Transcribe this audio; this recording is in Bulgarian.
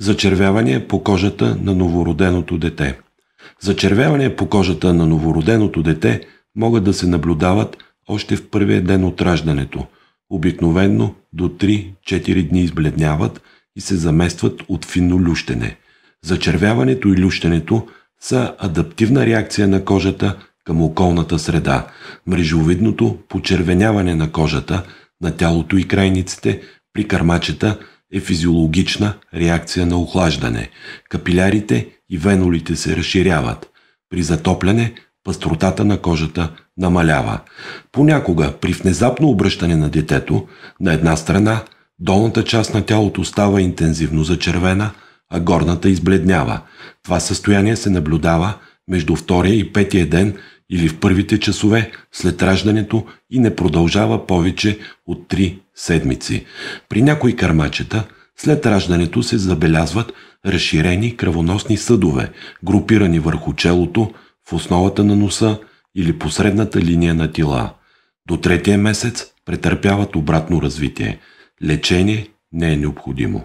Зачервяване по кожата на новороденото дете. Зачервяване по кожата на новороденото дете могат да се наблюдават още в първия ден от раждането. Обикновенно до 3-4 дни избледняват и се заместват от финно лющене. Зачервяването и лющенето са адаптивна реакция на кожата към околната среда. Мрежовидното почервеняване на кожата, на тялото и крайниците при кармачета, е физиологична реакция на охлаждане. Капилярите и венолите се разширяват. При затопляне пастротата на кожата намалява. Понякога при внезапно обръщане на детето на една страна долната част на тялото става интензивно зачервена, а горната избледнява. Това състояние се наблюдава между втория и петия ден – или в първите часове след раждането и не продължава повече от 3 седмици. При някои кърмачета след раждането се забелязват разширени кръвоносни съдове, групирани върху челото, в основата на носа или посредната линия на тила. До третия месец претърпяват обратно развитие. Лечение не е необходимо.